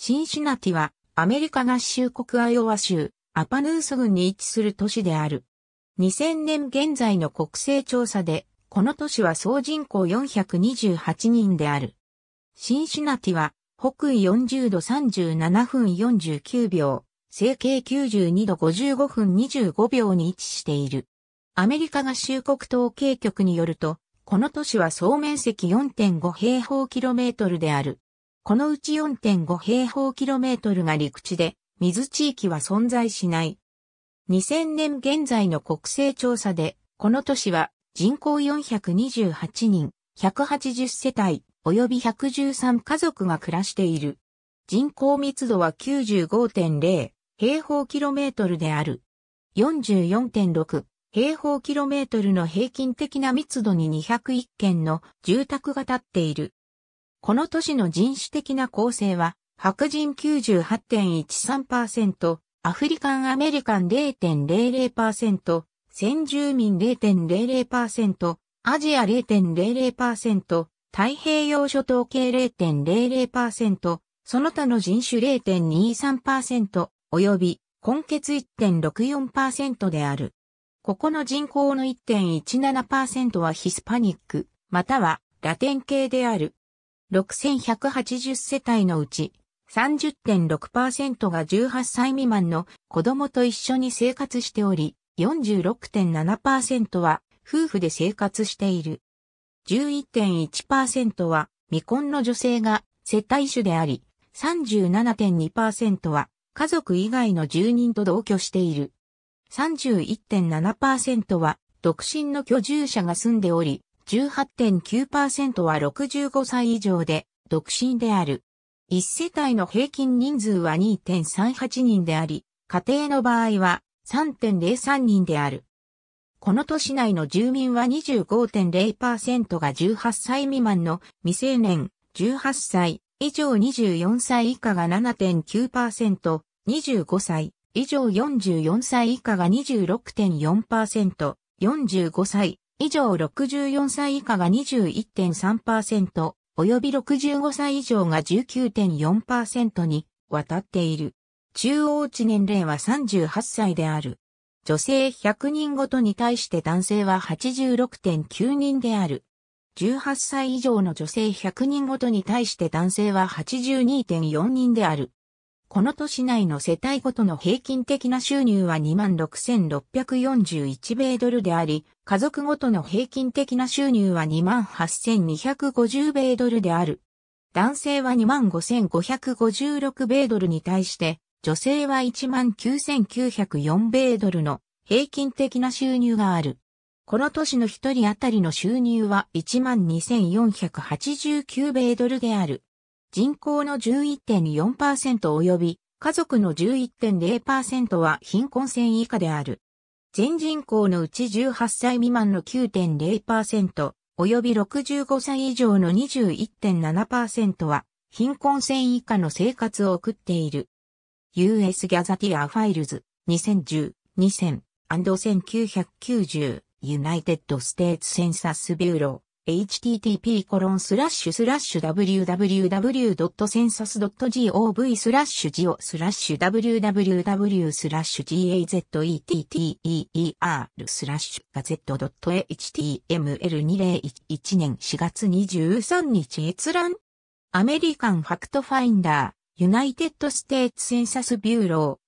シンシナティは、アメリカ合衆国アイオワ州、アパヌース郡に位置する都市である。2000年現在の国勢調査で、この都市は総人口428人である。シンシナティは、北緯40度37分49秒、西経92度55分25秒に位置している。アメリカ合衆国統計局によると、この都市は総面積4.5平方キロメートルである。このうち4.5平方キロメートルが陸地で、水地域は存在しない。2000年現在の国勢調査で、この都市は人口428人、180世帯、及び113家族が暮らしている。人口密度は95.0平方キロメートルである。44.6平方キロメートルの平均的な密度に201軒の住宅が建っている。この都市の人種的な構成は、白人98.13%、アフリカンアメリカン0.00%、先住民0.00%、アジア0.00%、太平洋諸島系0.00%、その他の人種0.23%、及び、根結1.64%である。ここの人口の1.17%はヒスパニック、またはラテン系である。6180世帯のうち30.6%が18歳未満の子供と一緒に生活しており、46.7%は夫婦で生活している。11.1%は未婚の女性が世帯主であり、37.2%は家族以外の住人と同居している。31.7%は独身の居住者が住んでおり、18.9%は65歳以上で独身である。1世帯の平均人数は2.38人であり、家庭の場合は3.03人である。この都市内の住民は25.0%が18歳未満の未成年、18歳以上24歳以下が7.9%、25歳以上44歳以下が26.4%、45歳以上64歳以下が21.3%、及び65歳以上が19.4%に渡っている。中央値年齢は38歳である。女性100人ごとに対して男性は86.9人である。18歳以上の女性100人ごとに対して男性は82.4人である。この都市内の世帯ごとの平均的な収入は26,641米ドルであり、家族ごとの平均的な収入は28,250米ドルである。男性は25,556米ドルに対して、女性は19,904米ドルの平均的な収入がある。この年の一人当たりの収入は12,489米ドルである。人口の11.4%及び家族の11.0%は貧困線以下である。全人口のうち18歳未満の9.0%及び65歳以上の21.7%は貧困線以下の生活を送っている。US ギャザティアファイルズ2010 2000 1990 United States Census Bureau http コロンスラッシュスラッシュ www.census.gov スラッシュジオスラッシュ www スラッシュ gazetteer スラッシュ t ゼ .html2011 年4月23日閲覧アメリカンファクトファインダーユナイテッドステーツセンサスビューロー